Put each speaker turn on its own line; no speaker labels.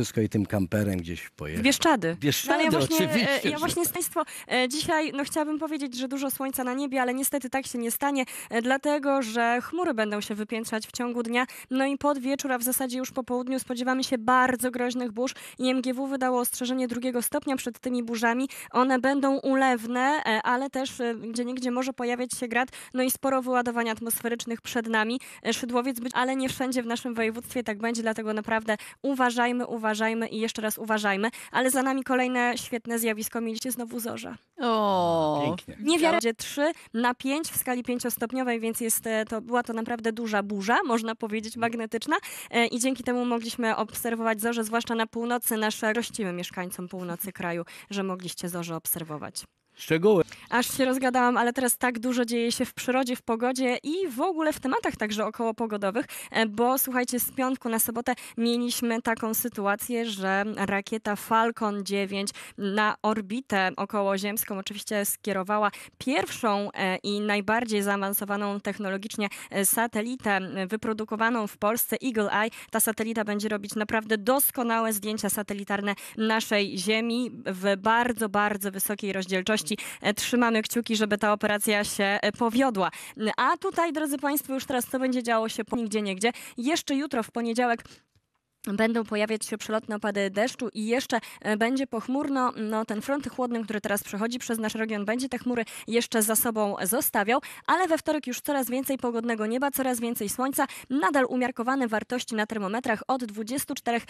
wszystko i tym kamperem gdzieś pojechał. Bieszczady. No, ale ja właśnie, e, oczywiście. Ja właśnie tak. Państwo e, dzisiaj no, chciałabym powiedzieć, że dużo słońca na niebie, ale niestety tak się nie stanie, e, dlatego że chmury będą się wypiętrzać w ciągu dnia, no i pod wieczór, a w zasadzie już po południu spodziewamy się bardzo groźnych burz. MGW wydało ostrzeżenie drugiego stopnia przed tymi burzami. One będą ulewne, ale też gdzie nigdzie może pojawiać się grad, no i sporo wyładowań atmosferycznych przed nami. Szydłowiec być, ale nie wszędzie w naszym województwie tak będzie, dlatego naprawdę uważajmy, uważajmy uważajmy i jeszcze raz uważajmy, ale za nami kolejne świetne zjawisko, mieliście znowu zorza. O, pięknie. Niewiarygodnie 3 na 5 w skali 5-stopniowej, więc jest e, to, była to naprawdę duża burza, można powiedzieć magnetyczna e, i dzięki temu mogliśmy obserwować zorze, zwłaszcza na północy. Nasze rościmy mieszkańcom północy kraju, że mogliście zorze obserwować szczegóły. Aż się rozgadałam, ale teraz tak dużo dzieje się w przyrodzie, w pogodzie i w ogóle w tematach także okołopogodowych, e, bo słuchajcie, z piątku na sobotę mieliśmy taką sytuację, że rakieta Falcon 9 na orbitę okołoziemską oczywiście skierowała pierwszą e, i najbardziej zaawansowaną technologicznie e, satelitę wyprodukowaną w Polsce, Eagle Eye. Ta satelita będzie robić naprawdę doskonałe zdjęcia satelitarne naszej Ziemi w bardzo, bardzo wysokiej rozdzielczości dzieci. E, Trzymamy kciuki, żeby ta operacja się e, powiodła. A tutaj, drodzy Państwo, już teraz co będzie działo się po nigdzie, niegdzie. Jeszcze jutro, w poniedziałek, Będą pojawiać się przelotne opady deszczu i jeszcze e, będzie pochmurno. No, ten front chłodny, który teraz przechodzi przez nasz region, będzie te chmury jeszcze za sobą zostawiał, ale we wtorek już coraz więcej pogodnego nieba, coraz więcej słońca, nadal umiarkowane wartości na termometrach od 24